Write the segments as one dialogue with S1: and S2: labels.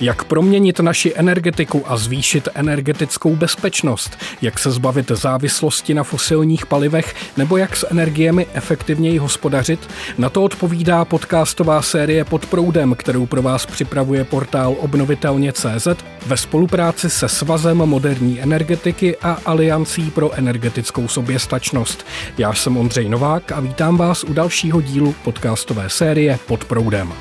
S1: Jak proměnit naši energetiku a zvýšit energetickou bezpečnost? Jak se zbavit závislosti na fosilních palivech? Nebo jak s energiemi efektivněji hospodařit? Na to odpovídá podcastová série Pod proudem, kterou pro vás připravuje portál obnovitelně.cz ve spolupráci se Svazem moderní energetiky a Aliancí pro energetickou soběstačnost. Já jsem Ondřej Novák a vítám vás u dalšího dílu podcastové série Pod proudem.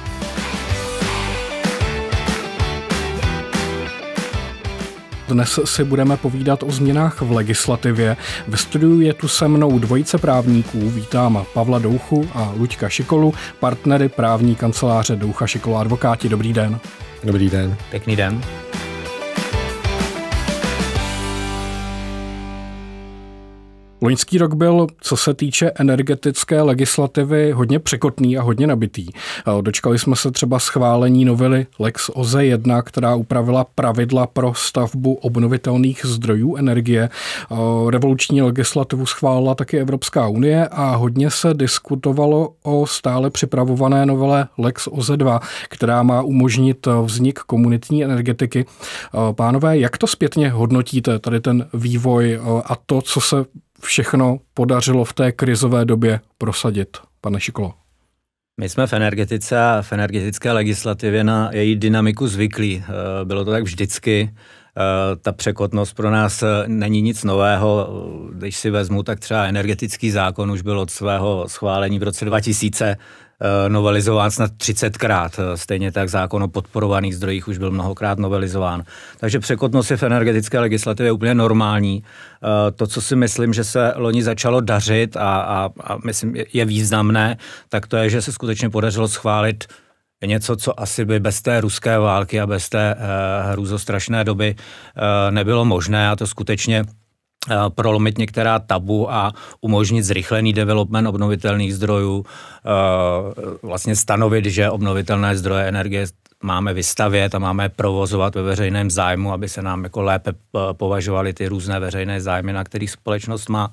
S1: Dnes si budeme povídat o změnách v legislativě. Ve studiu je tu se mnou dvojice právníků. Vítám Pavla Douchu a Luďka Šikolu, partnery právní kanceláře Doucha Šikola advokáti. Dobrý den.
S2: Dobrý den. Pěkný den.
S1: Loňský rok byl, co se týče energetické legislativy, hodně překotný a hodně nabitý. Dočkali jsme se třeba schválení novely Lex OZE 1, která upravila pravidla pro stavbu obnovitelných zdrojů energie. Revoluční legislativu schválila taky Evropská unie a hodně se diskutovalo o stále připravované novele Lex OZE 2, která má umožnit vznik komunitní energetiky. Pánové, jak to zpětně hodnotíte, tady ten vývoj a to, co se všechno podařilo v té krizové době prosadit, pane Šikolo?
S2: My jsme v energetice a v energetické legislativě na její dynamiku zvyklí. Eh, bylo to tak vždycky. Eh, ta překotnost pro nás eh, není nic nového. Když si vezmu, tak třeba energetický zákon už byl od svého schválení v roce 2000 Eh, novelizován snad 30krát. Eh, stejně tak zákon o podporovaných zdrojích už byl mnohokrát novelizován. Takže překotnost je v energetické legislativě úplně normální. Eh, to, co si myslím, že se loni začalo dařit a, a, a myslím je významné, tak to je, že se skutečně podařilo schválit něco, co asi by bez té ruské války a bez té hrůzostrašné doby nebylo možné a to skutečně Eh, prolomit některá tabu a umožnit zrychlený development obnovitelných zdrojů, eh, vlastně stanovit, že obnovitelné zdroje energie máme vystavět a máme provozovat ve veřejném zájmu, aby se nám jako lépe eh, považovaly ty různé veřejné zájmy, na kterých společnost má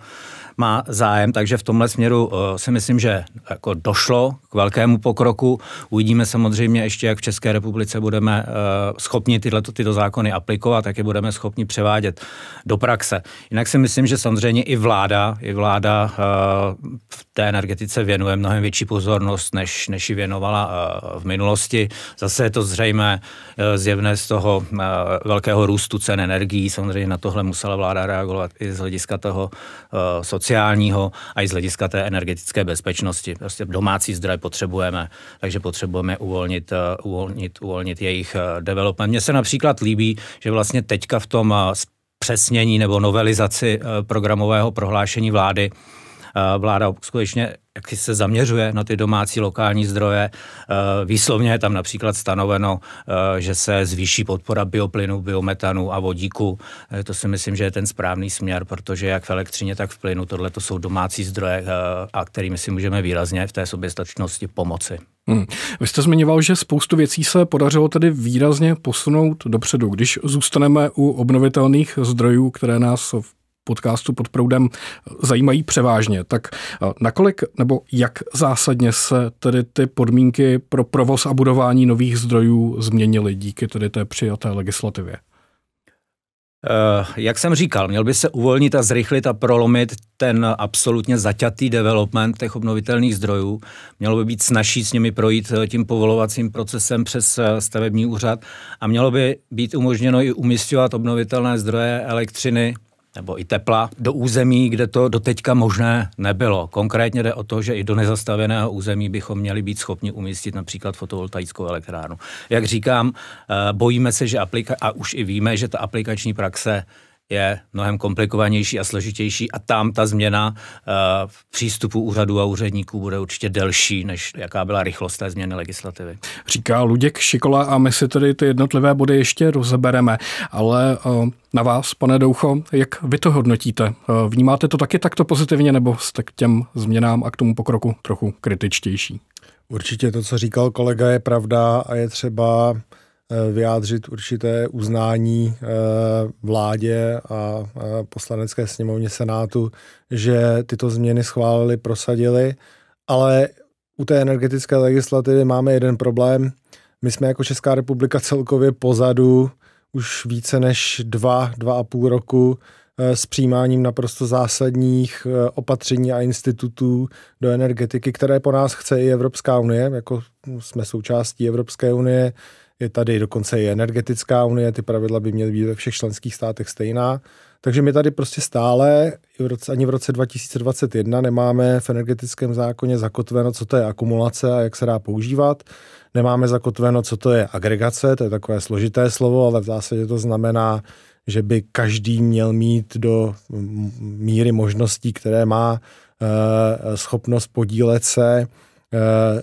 S2: má zájem, takže v tomhle směru eh, si myslím, že jako došlo k velkému pokroku. Uvidíme samozřejmě ještě, jak v České republice budeme eh, schopni tyhle, tyto zákony aplikovat, jak je budeme schopni převádět do praxe. Jinak si myslím, že samozřejmě i vláda, i vláda eh, v té energetice věnuje mnohem větší pozornost, než, než ji věnovala v minulosti. Zase je to zřejmé zjevné z toho velkého růstu cen energií. Samozřejmě na tohle musela vláda reagovat i z hlediska toho sociálního sociálního a i z hlediska té energetické bezpečnosti. Prostě domácí zdroje potřebujeme, takže potřebujeme uvolnit, eh, uvolnit, uvolnit jejich eh, development. Mně se například líbí, že vlastně teďka v tom eh, přesnění nebo novelizaci programového prohlášení vlády Eh, vláda skutečně jak se zaměřuje na ty domácí lokální zdroje. Eh, výslovně je tam například stanoveno, eh, že se zvýší podpora bioplynu, biometanu a vodíku. To si myslím, že je ten správný směr, protože jak v elektřině, tak v plynu tohle to jsou domácí zdroje, a kterými si můžeme výrazně v té soběstačnosti pomoci.
S1: Hmm. Vy jste zmiňoval, že spoustu věcí se podařilo tedy výrazně posunout dopředu. Když zůstaneme u obnovitelných zdrojů, které nás v podcastu pod proudem zajímají převážně. Tak eh, nakolik nebo jak zásadně se tedy ty podmínky pro provoz a budování nových zdrojů změnily díky tedy té přijaté legislativě?
S2: Eh, jak jsem říkal, měl by se uvolnit a zrychlit a prolomit ten absolutně zaťatý development těch obnovitelných zdrojů. Mělo by být snažší s nimi projít eh, tím povolovacím procesem přes stavební úřad a mělo by být umožněno i umistovat obnovitelné zdroje elektřiny nebo i tepla do území, kde to doteďka možné nebylo. Konkrétně jde o to, že i do nezastaveného území bychom měli být schopni umístit například fotovoltaickou elektrárnu. Jak říkám, eh, bojíme se, že aplika- a už i víme, že ta aplikační praxe je mnohem komplikovanější a složitější a tam ta změna eh, v přístupu úřadů a úředníků bude určitě delší, než jaká byla rychlost té změny legislativy.
S1: Říká Luděk Šikola a my si tedy ty jednotlivé body ještě rozebereme, ale eh, na vás, pane Doucho, jak vy to hodnotíte? Eh, vnímáte to taky takto
S3: pozitivně nebo jste k těm změnám a k tomu pokroku trochu kritičtější? Určitě to, co říkal kolega, je pravda a je třeba Eh, vyjádřit určité uznání eh, vládě a eh, poslanecké sněmovně Senátu, že tyto změny schválili, prosadili, ale u té energetické legislativy máme jeden problém. My jsme jako Česká republika celkově pozadu už více než dva, dva a půl roku s přijímáním naprosto zásadních opatření a institutů do energetiky, které po nás chce i Evropská unie, jako jsme součástí Evropské unie, je tady dokonce i energetická unie, ty pravidla by měly být ve všech členských státech stejná. Takže my tady prostě stále, ani v roce 2021, nemáme v energetickém zákoně zakotveno, co to je akumulace a jak se dá používat. Nemáme zakotveno, co to je agregace, to je takové složité slovo, ale v zásadě to znamená, že by každý měl mít do míry možností, které má eh, schopnost podílet se Eh, eh,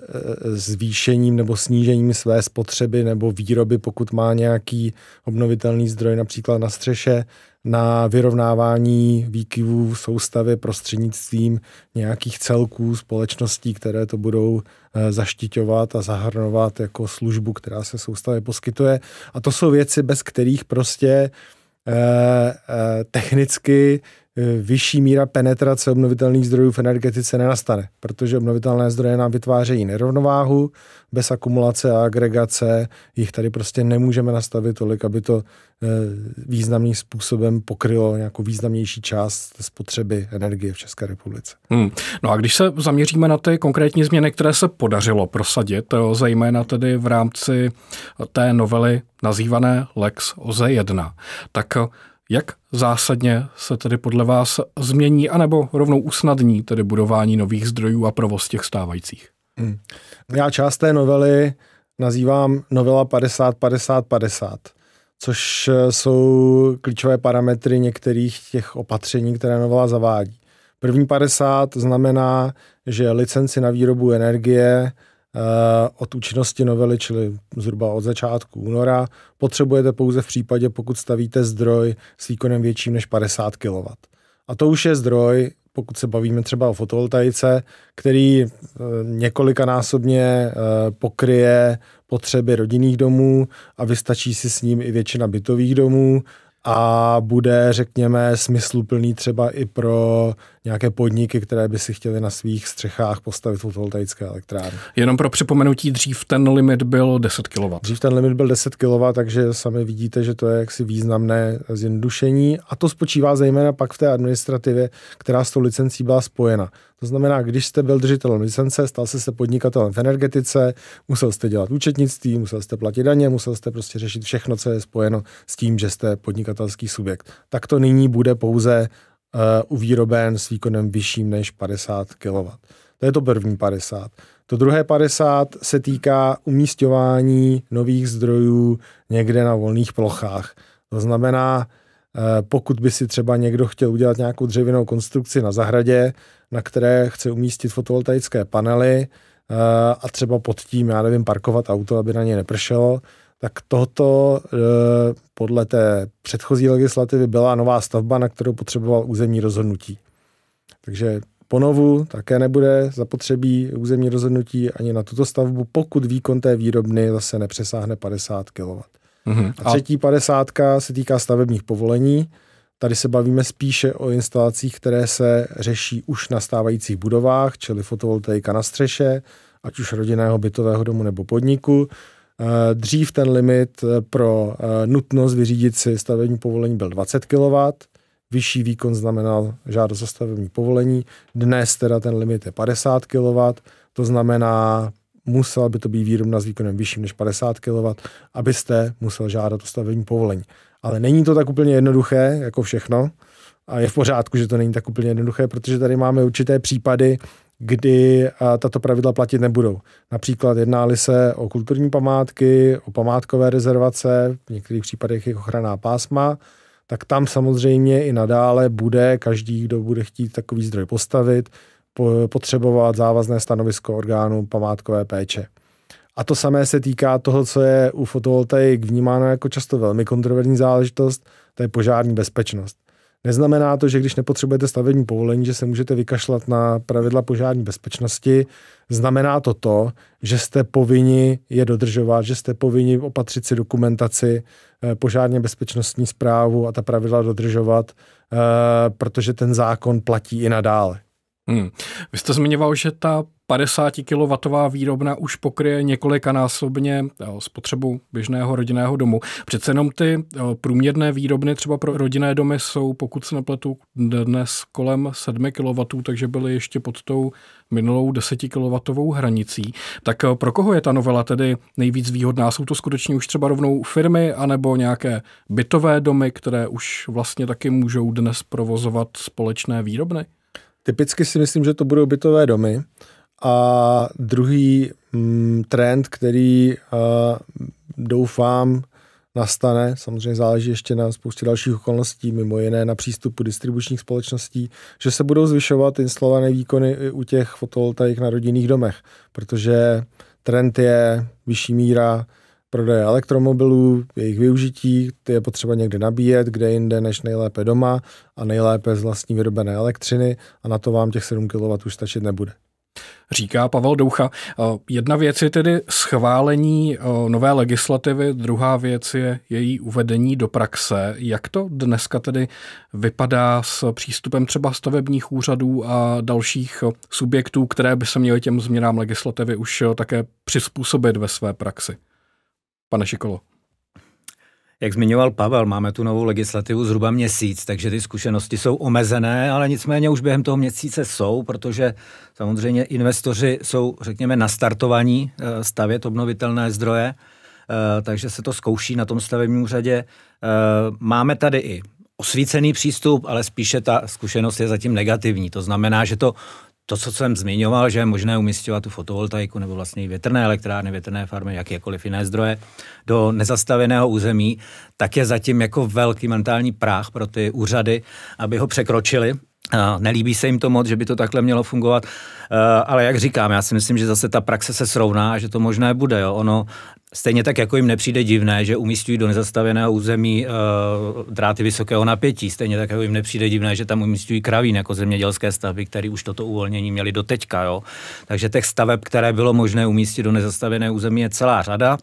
S3: zvýšením nebo snížením své spotřeby nebo výroby, pokud má nějaký obnovitelný zdroj například na střeše, na vyrovnávání výkyvů v soustavě prostřednictvím nějakých celků společností, které to budou eh, zaštiťovat a zahrnovat jako službu, která se soustavě poskytuje. A to jsou věci, bez kterých prostě technicky E, vyšší míra penetrace obnovitelných zdrojů v energetice nenastane, protože obnovitelné zdroje nám vytvářejí nerovnováhu, bez akumulace a agregace jich tady prostě nemůžeme nastavit tolik, aby to e, významným způsobem pokrylo nějakou významnější část spotřeby energie v České republice.
S1: Hmm. No a když se zaměříme na ty konkrétní změny, které se podařilo prosadit, e, zejména tedy v rámci té novely nazývané Lex OZE 1, tak jak zásadně se tedy podle vás změní, anebo rovnou usnadní tedy budování nových zdrojů a provoz těch stávajících?
S3: Hmm. Já část té novely nazývám novela 50-50-50, což jsou klíčové parametry některých těch opatření, které novela zavádí. První 50 znamená, že licenci na výrobu energie Eh, od účinnosti novely, čili zhruba od začátku února, potřebujete pouze v případě, pokud stavíte zdroj s výkonem větším než 50 kW. A to už je zdroj, pokud se bavíme třeba o fotovoltaice, který eh, několikanásobně eh, pokryje potřeby rodinných domů a vystačí si s ním i většina bytových domů a bude, řekněme, smysluplný třeba i pro nějaké podniky, které by si chtěly na svých střechách postavit fotovoltaické elektrárny. Jenom pro připomenutí, dřív ten limit byl 10 kW. Dřív ten limit byl 10 kW, takže sami vidíte, že to je jaksi významné zjednodušení a to spočívá zejména pak v té administrativě, která s tou licencí byla spojena. To znamená, když jste byl držitelem licence, stal jste se podnikatelem v energetice, musel jste dělat účetnictví, musel jste platit daně, musel jste prostě řešit všechno, co je spojeno s tím, že jste podnikatelský subjekt. Tak to nyní bude pouze Eh, u výroben s výkonem vyšším než 50 kW. To je to první 50. To druhé 50 se týká umístování nových zdrojů někde na volných plochách. To znamená, eh, pokud by si třeba někdo chtěl udělat nějakou dřevěnou konstrukci na zahradě, na které chce umístit fotovoltaické panely eh, a třeba pod tím, já nevím, parkovat auto, aby na ně nepršelo, tak tohoto eh, podle té předchozí legislativy byla nová stavba, na kterou potřeboval územní rozhodnutí. Takže ponovu také nebude zapotřebí územní rozhodnutí ani na tuto stavbu, pokud výkon té výrobny zase nepřesáhne 50 kW. Mhm. A třetí 50 se týká stavebních povolení. Tady se bavíme spíše o instalacích, které se řeší už na stávajících budovách, čili fotovoltaika na střeše, ať už rodinného bytového domu nebo podniku. Eh, dřív ten limit eh, pro eh, nutnost vyřídit si stavební povolení byl 20 kW, vyšší výkon znamenal žádost o stavební povolení, dnes teda ten limit je 50 kW, to znamená, musel by to být výrobna s výkonem vyšším než 50 kW, abyste musel žádat o stavební povolení. Ale není to tak úplně jednoduché, jako všechno, a je v pořádku, že to není tak úplně jednoduché, protože tady máme určité případy, kdy tato pravidla platit nebudou. Například jednáli se o kulturní památky, o památkové rezervace, v některých případech i ochranná pásma, tak tam samozřejmě i nadále bude každý, kdo bude chtít takový zdroj postavit, potřebovat závazné stanovisko orgánu památkové péče. A to samé se týká toho, co je u fotovoltaik vnímáno jako často velmi kontroverzní záležitost, to je požární bezpečnost. Neznamená to, že když nepotřebujete stavební povolení, že se můžete vykašlat na pravidla požární bezpečnosti. Znamená to to, že jste povinni je dodržovat, že jste povinni opatřit si dokumentaci, eh, požárně bezpečnostní zprávu a ta pravidla dodržovat, eh, protože ten zákon platí i nadále.
S1: Hmm. Vy jste zmiňoval, že ta 50 kW výrobna už pokryje několikanásobně eh, spotřebu běžného rodinného domu. Přece jenom ty eh, průměrné výrobny třeba pro rodinné domy jsou, pokud se nepletu, dnes kolem 7 kW, takže byly ještě pod tou minulou 10 kW hranicí. Tak eh, pro koho je ta novela tedy nejvíc výhodná? Jsou to skutečně už třeba rovnou firmy anebo nějaké bytové domy, které už vlastně taky můžou dnes provozovat společné výrobny?
S3: Typicky si myslím, že to budou bytové domy. A druhý mm, trend, který uh, doufám nastane, samozřejmě záleží ještě na spoustě dalších okolností, mimo jiné na přístupu distribučních společností, že se budou zvyšovat instalované výkony i u těch fotovoltaik na rodinných domech, protože trend je vyšší míra prodeje elektromobilů, jejich využití, ty je potřeba někde nabíjet, kde jinde než nejlépe doma a nejlépe z vlastní vyrobené elektřiny a na to vám těch 7 kW už stačit nebude. Říká Pavel Doucha. Eh, jedna věc je tedy
S1: schválení eh, nové legislativy, druhá věc je její uvedení do praxe. Jak to dneska tedy vypadá s přístupem třeba stavebních úřadů a dalších eh, subjektů, které by se měly těm změnám legislativy už také přizpůsobit ve své praxi? pane Šikolo?
S2: Jak zmiňoval Pavel, máme tu novou legislativu zhruba měsíc, takže ty zkušenosti jsou omezené, ale nicméně už během toho měsíce jsou, protože samozřejmě investoři jsou, řekněme, nastartovaní eh, stavět obnovitelné zdroje, eh, takže se to zkouší na tom stavebním úřadě. Eh, máme tady i osvícený přístup, ale spíše ta zkušenost je zatím negativní. To znamená, že to to, co jsem zmiňoval, že je možné umistovat tu fotovoltaiku nebo vlastně větrné elektrárny, větrné farmy, jakékoliv jiné zdroje do nezastaveného území, tak je zatím jako velký mentální práh pro ty úřady, aby ho překročili. Nelíbí se jim to moc, že by to takhle mělo fungovat, e, ale jak říkám, já si myslím, že zase ta praxe se srovná, že to možné bude. Jo. Ono Stejně tak jako jim nepřijde divné, že umístují do nezastaveného území e, dráty vysokého napětí, stejně tak jako jim nepřijde divné, že tam umístují kravín jako zemědělské stavby, které už toto uvolnění měli do Jo? Takže těch staveb, které bylo možné umístit do nezastaveného území, je celá řada.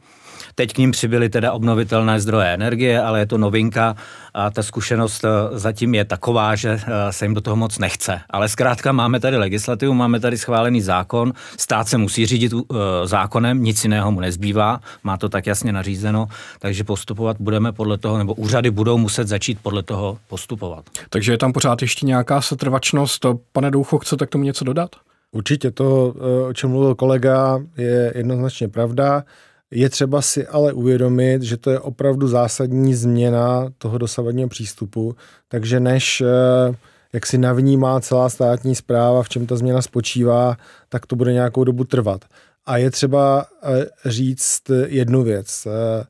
S2: Teď k ním přibyly teda obnovitelné zdroje energie, ale je to novinka a ta zkušenost eh, zatím je taková, že eh, se jim do toho moc nechce. Ale zkrátka máme tady legislativu, máme tady schválený zákon, stát se musí řídit eh, zákonem, nic jiného mu nezbývá, má to tak jasně nařízeno, takže postupovat budeme podle toho, nebo úřady budou muset začít podle toho postupovat.
S1: Takže je tam pořád ještě nějaká setrvačnost. Pane
S3: Doucho, chcete k tomu něco dodat? Určitě to, o čem mluvil kolega, je jednoznačně pravda. Je třeba si ale uvědomit, že to je opravdu zásadní změna toho dosavadního přístupu, takže než eh, jak si navnímá celá státní zpráva, v čem ta změna spočívá, tak to bude nějakou dobu trvat. A je třeba eh, říct jednu věc. Eh,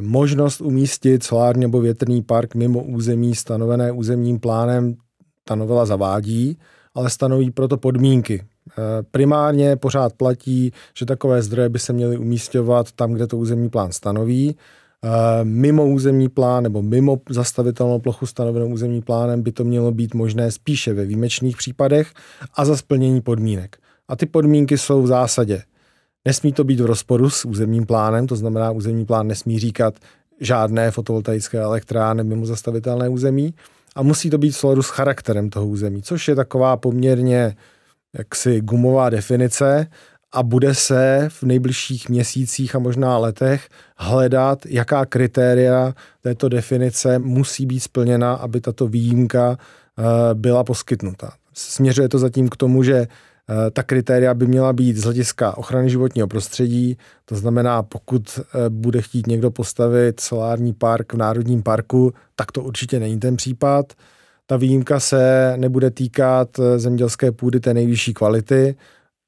S3: možnost umístit solární nebo větrný park mimo území stanovené územním plánem ta novela zavádí, ale stanoví proto podmínky, Eh, primárně pořád platí, že takové zdroje by se měly umístěvat tam, kde to územní plán stanoví. Eh, mimo územní plán nebo mimo zastavitelnou plochu stanovenou územní plánem by to mělo být možné spíše ve výjimečných případech a za splnění podmínek. A ty podmínky jsou v zásadě. Nesmí to být v rozporu s územním plánem, to znamená, územní plán nesmí říkat žádné fotovoltaické elektrárny mimo zastavitelné území a musí to být v souladu s charakterem toho území, což je taková poměrně uh, jaksi gumová definice a bude se v nejbližších měsících a možná letech hledat, jaká kritéria této definice musí být splněna, aby tato výjimka eh, byla poskytnuta. Směřuje to zatím k tomu, že eh, ta kritéria by měla být z hlediska ochrany životního prostředí, to znamená, pokud eh, bude chtít někdo postavit solární park v Národním parku, tak to určitě není ten případ. Ta výjimka se nebude týkat eh, zemědělské půdy té nejvyšší kvality,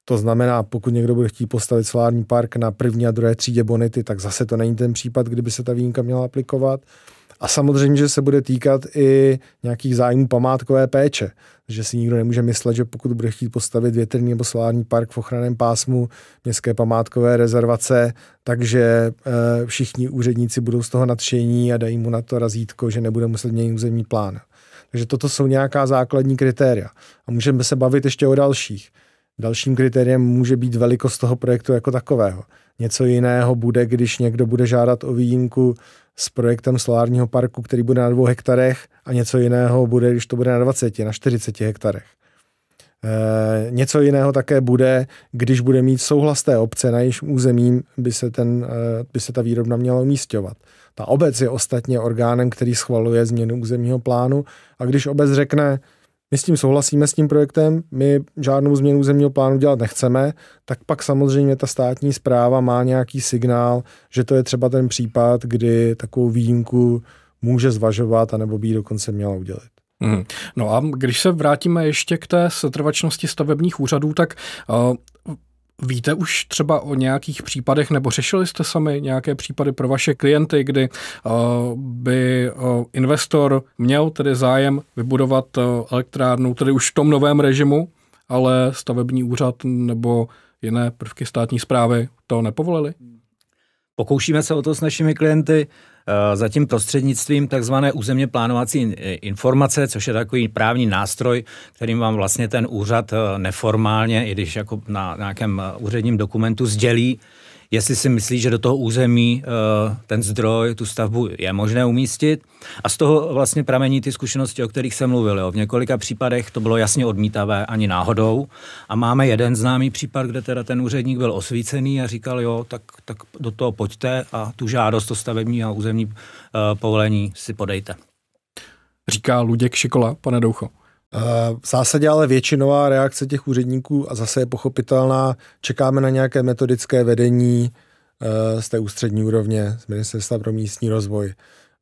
S3: to znamená, pokud někdo bude chtít postavit solární park na první a druhé třídě bonity, tak zase to není ten případ, kdyby se ta výjimka měla aplikovat. A samozřejmě, že se bude týkat i nějakých zájmů památkové péče. Že si nikdo nemůže myslet, že pokud bude chtít postavit větrný nebo solární park v ochraném pásmu městské památkové rezervace, takže e, všichni úředníci budou z toho nadšení a dají mu na to razítko, že nebude muset měnit územní plán. Takže toto jsou nějaká základní kritéria. A můžeme se bavit ještě o dalších. Dalším kritériem může být velikost toho projektu jako takového. Něco jiného bude, když někdo bude žádat o výjimku s projektem solárního parku, který bude na dvou hektarech a něco jiného bude, když to bude na 20, na 40 hektarech. E, něco jiného také bude, když bude mít souhlas té obce, na jejíž území by se, ten, eh, by se ta výrobna měla umístěvat. Ta obec je ostatně orgánem, který schvaluje změnu územního plánu a když obec řekne, my s tím souhlasíme s tím projektem, my žádnou změnu územního plánu dělat nechceme, tak pak samozřejmě ta státní zpráva má nějaký signál, že to je třeba ten případ, kdy takovou výjimku může zvažovat, anebo by ji dokonce měla udělat. Hmm. No a když se vrátíme ještě k té
S1: setrvačnosti stavebních úřadů, tak uh, Víte už třeba o nějakých případech, nebo řešili jste sami nějaké případy pro vaše klienty, kdy eh, by eh, investor měl tedy zájem vybudovat eh, elektrárnu, tedy už v tom novém režimu, ale stavební úřad nebo jiné prvky státní zprávy to
S2: nepovolili? Pokoušíme se o to s našimi klienty. Eh, za tím prostřednictvím takzvané územně plánovací eh, informace, což je takový právní nástroj, kterým vám vlastně ten úřad eh, neformálně, i když jako na nějakém úředním dokumentu sdělí, jestli si myslí, že do toho území eh, ten zdroj, tu stavbu je možné umístit. A z toho vlastně pramení ty zkušenosti, o kterých jsem mluvil. Jo. V několika případech to bylo jasně odmítavé ani náhodou. A máme jeden známý případ, kde teda ten úředník byl osvícený a říkal, jo, tak, tak do toho pojďte a tu žádost o stavební a územní eh, povolení si podejte.
S3: Říká Luděk Šikola, pane Doucho. Eh, v zásadě ale většinová reakce těch úředníků, a zase je pochopitelná, čekáme na nějaké metodické vedení eh, z té ústřední úrovně, z Ministerstva pro místní rozvoj.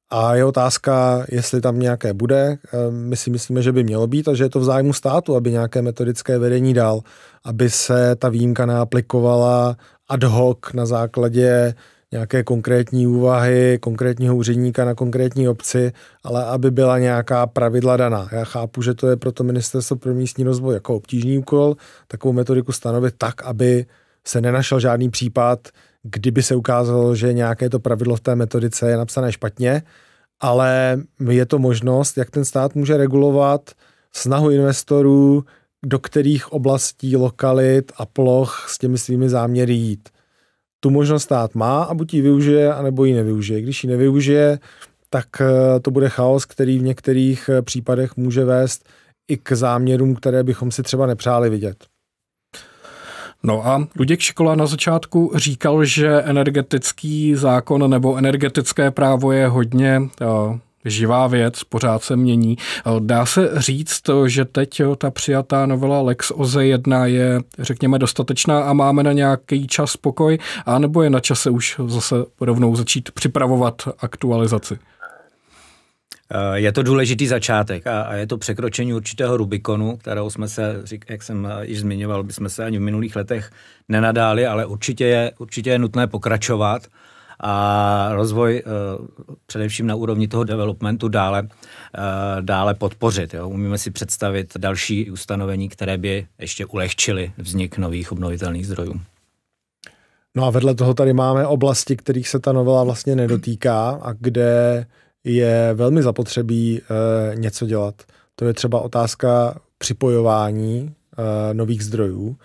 S3: A je otázka, jestli tam nějaké bude. Eh, my si myslíme, že by mělo být a že je to v zájmu státu, aby nějaké metodické vedení dal, aby se ta výjimka neaplikovala ad hoc na základě nějaké konkrétní úvahy konkrétního úředníka na konkrétní obci, ale aby byla nějaká pravidla daná. Já chápu, že to je pro to ministerstvo pro místní rozvoj jako obtížný úkol, takovou metodiku stanovit tak, aby se nenašel žádný případ, kdyby se ukázalo, že nějaké to pravidlo v té metodice je napsané špatně, ale je to možnost, jak ten stát může regulovat snahu investorů, do kterých oblastí, lokalit a ploch s těmi svými záměry jít tu možnost stát má a buď ji využije, anebo ji nevyužije. Když ji nevyužije, tak eh, to bude chaos, který v některých eh, případech může vést i k záměrům, které bychom si třeba nepřáli vidět. No a Luděk Šikola na začátku říkal,
S1: že energetický zákon nebo energetické právo je hodně eh, živá věc, pořád se mění. Dá se říct, že teď ta přijatá novela Lex OZE 1 je, řekněme, dostatečná a máme na nějaký čas pokoj, anebo je na čase už zase rovnou začít připravovat aktualizaci?
S2: Eh, je to důležitý začátek a, je to překročení určitého Rubikonu, kterého jsme se, jak jsem eh, již zmiňoval, bychom se ani v minulých letech nenadáli, ale určitě je, určitě je nutné pokračovat a rozvoj eh, především na úrovni toho developmentu dále, eh, dále podpořit. Jo. Umíme si představit další ustanovení, které by ještě ulehčily vznik nových obnovitelných zdrojů.
S3: No a vedle toho tady máme oblasti, kterých se ta novela vlastně nedotýká a kde je velmi zapotřebí e, něco dělat. To je třeba otázka připojování e, nových zdrojů.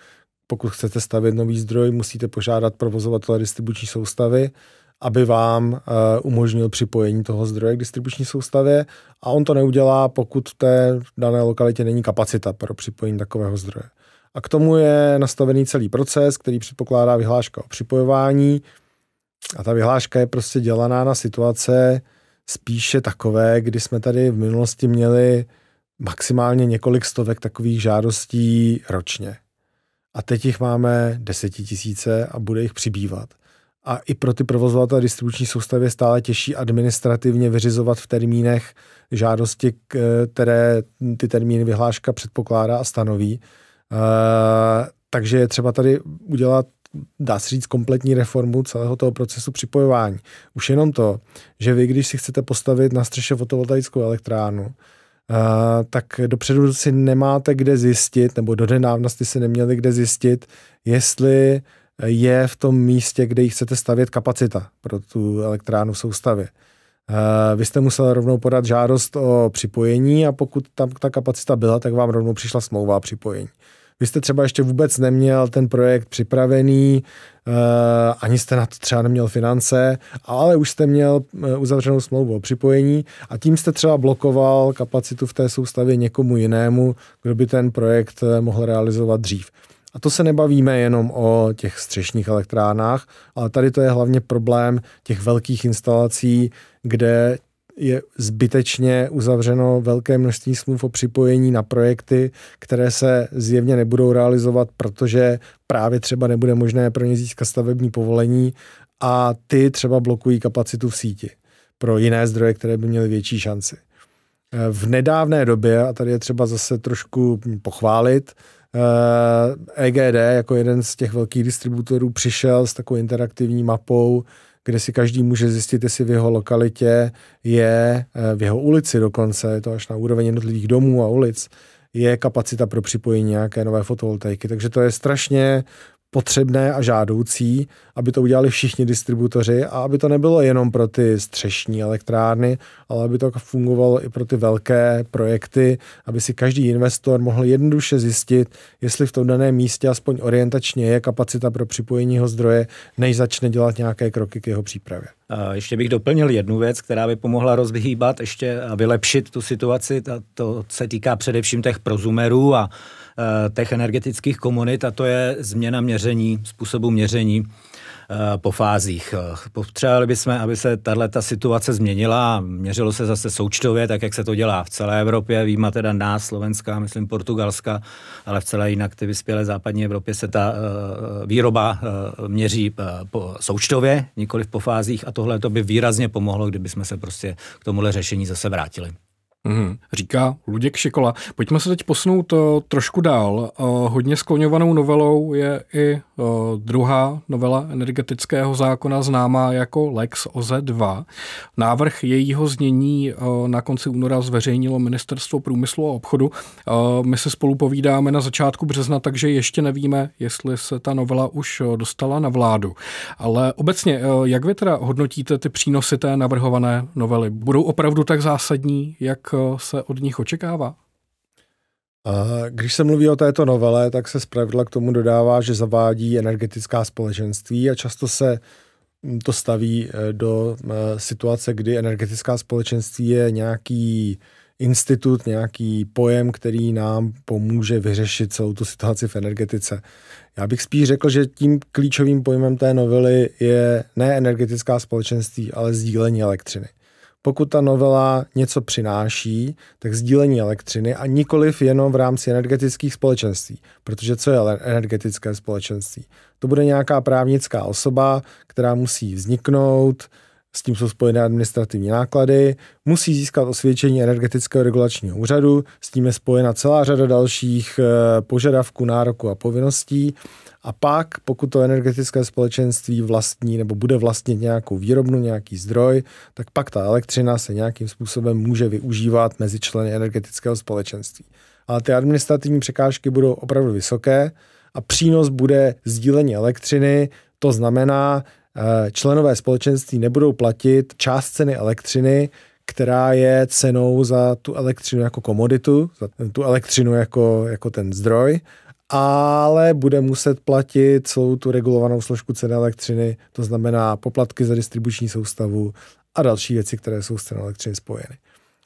S3: Pokud chcete stavět nový zdroj, musíte požádat provozovatele distribuční soustavy, aby vám eh, umožnil připojení toho zdroje k distribuční soustavě a on to neudělá, pokud v té dané lokalitě není kapacita pro připojení takového zdroje. A k tomu je nastavený celý proces, který předpokládá vyhláška o připojování. A ta vyhláška je prostě dělaná na situace spíše takové, kdy jsme tady v minulosti měli maximálně několik stovek takových žádostí ročně. A teď jich máme desetitisíce a bude jich přibývat a i pro ty provozovatele distribuční soustavy je stále těžší administrativně vyřizovat v termínech žádosti, eh, které ty termíny vyhláška předpokládá a stanoví. Eh, takže je třeba tady udělat dá se říct, kompletní reformu celého toho procesu připojování. Už jenom to, že vy, když si chcete postavit na střeše fotovoltaickou elektrárnu, Uh, tak dopředu si nemáte kde zjistit, nebo do nedávna jste si neměli kde zjistit, jestli je v tom místě, kde ji chcete stavět kapacita pro tu elektrárnu v soustavě. Eh, vy jste musel rovnou podat žádost o připojení a pokud tam ta kapacita byla, tak vám rovnou přišla smlouva o připojení. Vy jste třeba ještě vůbec neměl ten projekt připravený, eh, ani jste na to třeba neměl finance, ale už jste měl eh, uzavřenou smlouvu o připojení a tím jste třeba blokoval kapacitu v té soustavě někomu jinému, kdo by ten projekt mohl realizovat dřív. A to se nebavíme jenom o těch střešních elektrárnách, ale tady to je hlavně problém těch velkých instalací, kde je zbytečně uzavřeno velké množství smluv o připojení na projekty, které se zjevně nebudou realizovat, protože právě třeba nebude možné pro ně získat stavební povolení a ty třeba blokují kapacitu v síti pro jiné zdroje, které by měly větší šanci. V nedávné době, a tady je třeba zase trošku pochválit, EGD eh, e jako jeden z těch velkých distributorů přišel s takovou interaktivní mapou, kde si každý může zjistit, jestli v jeho lokalitě je, eh, v jeho ulici dokonce, je to až na úroveň jednotlivých domů a ulic, je kapacita pro připojení nějaké nové fotovoltaiky. Takže to je strašně potřebné a žádoucí, aby to udělali všichni distributoři a aby to nebylo jenom pro ty střešní elektrárny, ale aby to fungovalo i pro ty velké projekty, aby si každý investor mohl jednoduše zjistit, jestli v tom daném místě aspoň orientačně je kapacita pro připojení ho zdroje, než začne dělat nějaké kroky k jeho přípravě.
S2: Ještě bych doplnil jednu věc, která by pomohla rozvíhat ještě vylepšit tu situaci. To se týká především těch prozumerů a Eh, těch energetických komunit a to je změna měření, způsobu měření eh, po fázích. Eh, potřebovali bychom, aby se ta situace změnila a měřilo se zase součtově, tak jak se to dělá v celé Evropě, výjima teda nás, Slovenska, myslím Portugalska, ale v celé jinak ty vyspělé západní Evropě se ta výroba měří po součtově, nikoli po fázích a tohle to by výrazně pomohlo, kdyby jsme se prostě k tomuhle řešení zase vrátili. Mm-hmm.
S1: Říká Luděk Šikola. Pojďme se teď posunout uh, trošku dál. Uh, hodně skloňovanou novelou je i druhá novela energetického zákona známá jako Lex OZ2. Návrh jejího znění na konci února zveřejnilo Ministerstvo průmyslu a obchodu. My se spolu povídáme na začátku března, takže ještě nevíme, jestli se ta novela už dostala na vládu. Ale obecně, jak vy teda hodnotíte ty přínosy té navrhované novely? Budou opravdu tak zásadní, jak se od nich očekává?
S3: Když se mluví o této novele, tak se zpravidla k tomu dodává, že zavádí energetická společenství a často se mm, to staví eh, do eh, situace, kdy energetická společenství je nějaký institut, nějaký pojem, který nám pomůže vyřešit celou tu situaci v energetice. Já bych spíš řekl, že tím klíčovým pojmem té novely je ne energetická společenství, ale sdílení elektřiny pokud ta novela něco přináší, tak sdílení elektřiny a nikoliv jenom v rámci energetických společenství. Protože co je energetické společenství? To bude nějaká právnická osoba, která musí vzniknout, s tím jsou spojené administrativní náklady, musí získat osvědčení energetického regulačního úřadu, s tím je spojena celá řada dalších eh, požadavků, nároků a povinností. A pak, pokud to energetické společenství vlastní nebo bude vlastnit nějakou výrobnu, nějaký zdroj, tak pak ta elektřina se nějakým způsobem může využívat mezi členy energetického společenství. Ale ty administrativní překážky budou opravdu vysoké a přínos bude sdílení elektřiny, to znamená, Eh, členové společenství nebudou platit část ceny elektřiny, která je cenou za tu elektřinu jako komoditu, za tu elektřinu jako, jako ten zdroj, ale bude muset platit celou tu regulovanou složku ceny elektřiny, to znamená poplatky za distribuční soustavu a další věci, které jsou s cenou elektřiny spojeny.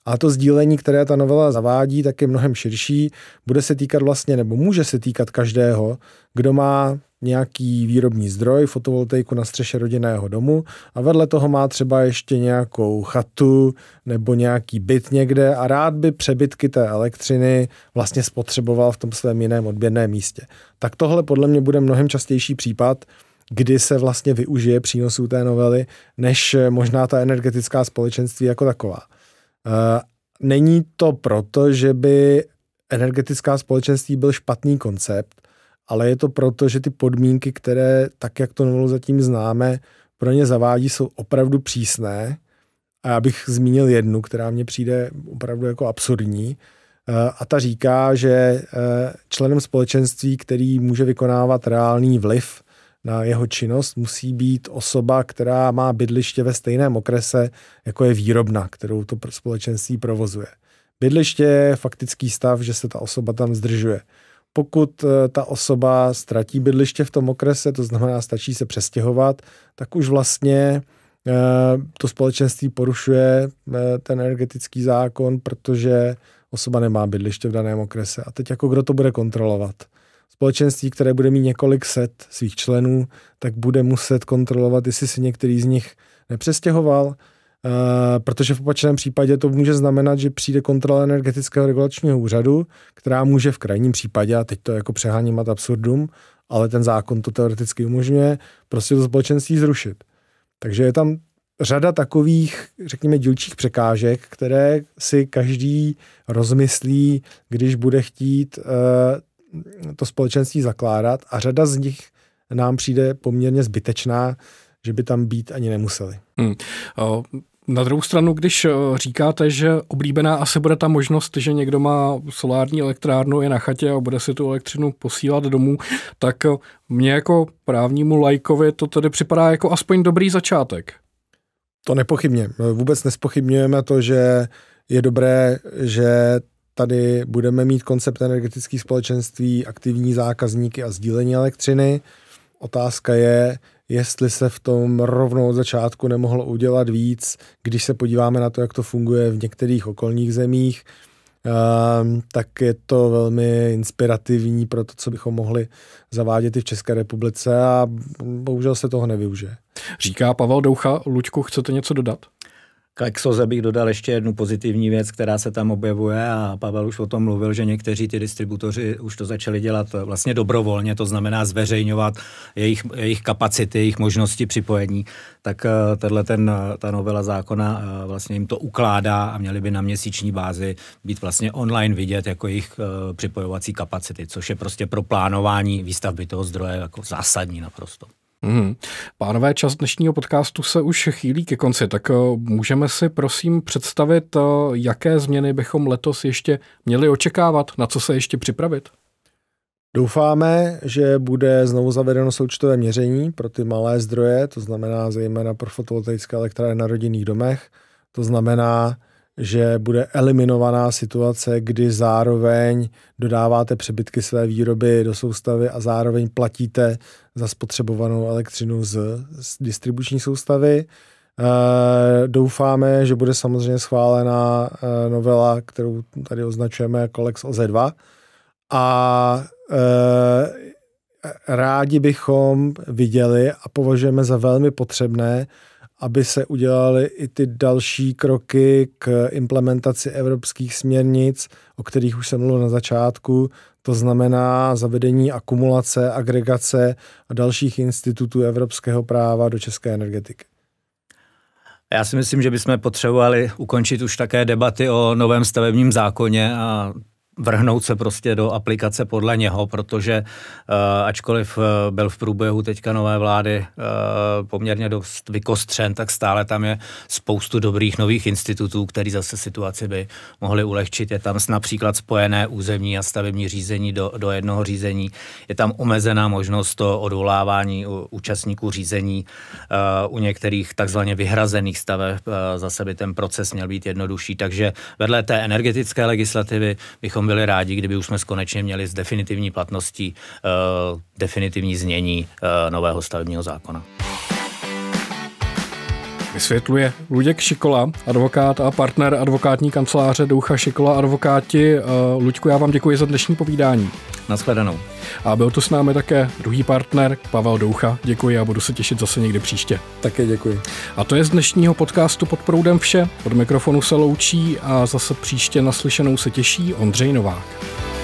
S3: A to sdílení, které ta novela zavádí, tak je mnohem širší. Bude se týkat vlastně, nebo může se týkat každého, kdo má nějaký výrobní zdroj, fotovoltaiku na střeše rodinného domu a vedle toho má třeba ještě nějakou chatu nebo nějaký byt někde a rád by přebytky té elektřiny vlastně spotřeboval v tom svém jiném odběrném místě. Tak tohle podle mě bude mnohem častější případ, kdy se vlastně využije přínosů té novely, než možná ta energetická společenství jako taková. Eh, není to proto, že by energetická společenství byl špatný koncept, ale je to proto, že ty podmínky, které tak, jak to novelu zatím známe, pro ně zavádí, jsou opravdu přísné. A já bych zmínil jednu, která mně přijde opravdu jako absurdní. Eh, a ta říká, že eh, členem společenství, který může vykonávat reálný vliv na jeho činnost, musí být osoba, která má bydliště ve stejném okrese, jako je výrobna, kterou to společenství provozuje. Bydliště je faktický stav, že se ta osoba tam zdržuje. Pokud eh, ta osoba ztratí bydliště v tom okrese, to znamená, stačí se přestěhovat, tak už vlastně eh, to společenství porušuje eh, ten energetický zákon, protože osoba nemá bydliště v daném okrese. A teď jako kdo to bude kontrolovat? Společenství, které bude mít několik set svých členů, tak bude muset kontrolovat, jestli si některý z nich nepřestěhoval, Eh, protože v opačném případě to může znamenat, že přijde kontrola energetického regulačního úřadu, která může v krajním případě, a teď to jako přeháním ad absurdum, ale ten zákon to teoreticky umožňuje, prostě to společenství zrušit. Takže je tam řada takových, řekněme, dílčích překážek, které si každý rozmyslí, když bude chtít eh, to společenství zakládat a řada z nich nám přijde poměrně zbytečná, že by tam být ani nemuseli.
S1: Hmm. O,
S3: na druhou stranu, když říkáte,
S1: že oblíbená asi bude ta možnost, že někdo má solární elektrárnu, je na chatě a bude si tu elektřinu posílat domů, tak mně jako právnímu lajkovi to tedy připadá jako aspoň dobrý začátek.
S3: To nepochybně. Vůbec nespochybňujeme to, že je dobré, že tady budeme mít koncept energetických společenství, aktivní zákazníky a sdílení elektřiny. Otázka je, jestli se v tom rovnou od začátku nemohlo udělat víc, když se podíváme na to, jak to funguje v některých okolních zemích, ehm, tak je to velmi inspirativní pro to, co bychom mohli zavádět i v České republice a bohužel se toho nevyužije. Říká Pavel Doucha. Luďku, chcete něco dodat?
S2: K Lexoze bych dodal ještě jednu pozitivní věc, která se tam objevuje a Pavel už o tom mluvil, že někteří ty distributoři už to začali dělat vlastně dobrovolně, to znamená zveřejňovat jejich, jejich kapacity, jejich možnosti připojení, tak eh, tenhle ten, eh, ta novela zákona eh, vlastně jim to ukládá a měli by na měsíční bázi být vlastně online vidět jako jejich připojovací kapacity, což je prostě pro plánování výstavby toho zdroje jako zásadní naprosto.
S1: Mm. Pánové, čas dnešního podcastu se už chýlí ke konci, tak eh, můžeme si prosím představit, eh, jaké změny bychom letos ještě měli očekávat, na co se ještě připravit?
S3: Doufáme, že bude znovu zavedeno součtové měření pro ty malé zdroje, to znamená zejména pro fotovoltaické elektrárny na rodinných domech. To znamená, že bude eliminovaná situace, kdy zároveň dodáváte přebytky své výroby do soustavy a zároveň platíte za spotřebovanou elektřinu z, z distribuční soustavy. E, doufáme, že bude samozřejmě schválena e, eh, novela, kterou tady označujeme jako Lex OZ2 a e, rádi bychom viděli a považujeme za velmi potřebné, aby se udělaly i ty další kroky k implementaci evropských směrnic, o kterých už jsem mluvil na začátku, to znamená zavedení akumulace, agregace a dalších institutů evropského práva do české energetiky.
S2: Já si myslím, že bychom potřebovali ukončit už také debaty o novém stavebním zákoně a vrhnout se prostě do aplikace podle něho, protože eh, ačkoliv eh, byl v průběhu teďka nové vlády eh, poměrně dost vykostřen, tak stále tam je spoustu dobrých nových institutů, které zase situaci by mohly ulehčit. Je tam například spojené územní a stavební řízení do, do jednoho řízení. Je tam omezená možnost to odvolávání účastníků řízení u některých takzvaně vyhrazených staveb. Zase by ten proces měl být jednodušší. Takže vedle té energetické legislativy bychom byli rádi, kdyby už jsme konečně měli s definitivní platností eh, definitivní znění eh, nového stavebního zákona.
S1: Vysvětluje Luděk Šikola, advokát a partner advokátní kanceláře Doucha Šikola advokáti. Eh, Luďku, já vám děkuji za dnešní povídání. Naschledanou. A byl tu s námi také druhý partner Pavel Doucha. Děkuji a budu se těšit zase někdy příště. Také děkuji. A to je z dnešního podcastu pod proudem vše. Od mikrofonu se loučí a zase příště naslyšenou se těší Ondřej Novák.